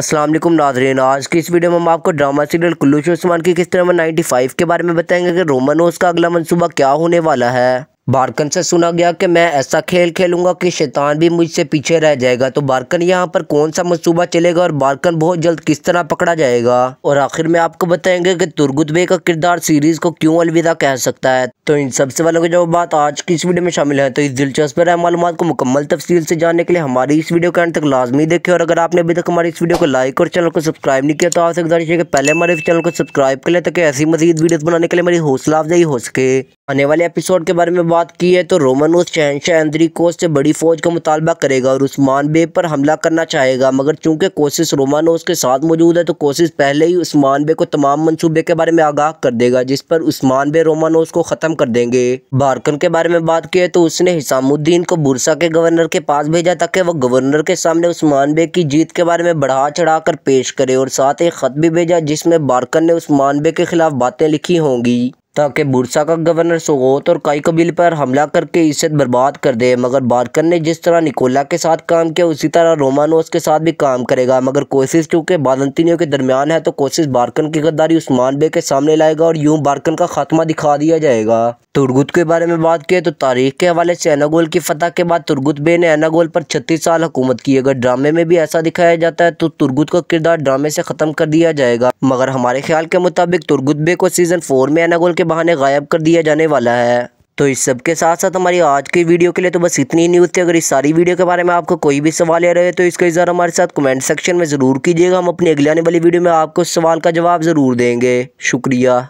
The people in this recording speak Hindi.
असलम नाजरीन आज की इस वीडियो में हम आपको ड्रामा सीरियल कुल्लू शो की किस तरह नंबर 95 के बारे में बताएंगे कि रोमन का अगला मंसूबा क्या होने वाला है बारकन से सुना गया कि मैं ऐसा खेल खेलूंगा कि शैतान भी मुझसे पीछे रह जाएगा तो बारकन यहाँ पर कौन सा मनसूबा चलेगा और बारकन बहुत जल्द किस तरह पकड़ा जाएगा और आखिर में आपको बताएंगे कि तुर्गुत बे का किरदार सीरीज को क्यों अलविदा कह सकता है तो इन सबसे वालों की जो बात आज की इस वीडियो में शामिल है तो इस दिलचस्प रहे मालूम को मुकम्मल तफसील से जानने के लिए हमारी इस वीडियो के अंत तक लाजमी देखे और अगर आपने अभी तक हमारी इस वीडियो को लाइक और चैनल को सब्सक्राइब नहीं किया तो आपसे गुजारिश है कि पहले हमारे चैनल को सब्सक्राइब कर लें ताकि ऐसी मजीद वीडियो बनाने के लिए मेरी हौसला अफजाई हो सके आने वाले एपिसोड के बारे में बात की है तो रोमन उस शहनशाह कोस से बड़ी फौज का मुतालबा करेगा और उस्मान बे पर हमला करना चाहेगा मगर चूंकि कोशिश रोमानोस के साथ मौजूद है तो कोशिश पहले ही उस्मान बे को तमाम मंसूबे के बारे में आगाह कर देगा जिस पर उस्मान बे रोमानोस को ख़त्म कर देंगे बारकन के बारे में बात की है तो उसने हिसामुद्दीन को बुरसा के गवर्नर के पास भेजा ताकि वह गवर्नर के सामने उस्मान बे की जीत के बारे में बढ़ा चढ़ा पेश करे और साथ एक ख़त भी भेजा जिसमें बारकन ने उस्मान बे के खिलाफ बातें लिखी होंगी ताकि बुरसा का गवर्नर सोगोत और काई कबील पर हमला करके इज्जत बर्बाद कर दे मगर बारकन ने जिस तरह निकोला के साथ काम किया उसी तरह रोमानोस के साथ भी काम करेगा मगर कोशिश चूँकि बादंतिनियों के दरमियान है तो कोशिश बारकन की गद्दारी उस्मान बे के सामने लाएगा और यूँ बारकन का खात्मा दिखा दिया जाएगा तुर्गुत के बारे में बात की तो तारीख के हवाले से एनागोल की फतह के बाद तुर्गुत बे ने एनागोल पर छत्तीस साल हुकूमत की अगर ड्रामे में भी ऐसा दिखाया जाता है तो तुर्गुत का किरदार ड्रामे से ख़त्म कर दिया जाएगा मगर हमारे ख्याल के मुताबिक तुर्गुत बे को सीज़न फोर में एनागोल के बहाने गायब कर दिया जाने वाला है तो इस सब के साथ साथ हमारी आज की वीडियो के लिए तो बस इतनी ही न्यूज़ थी अगर इस सारी वीडियो के बारे में आपको कोई भी सवाल या रहे तो इसका इजहार हमारे साथ कमेंट सेक्शन में ज़रूर कीजिएगा हम अपनी अगले आने वाली वीडियो में आपको सवाल का जवाब ज़रूर देंगे शुक्रिया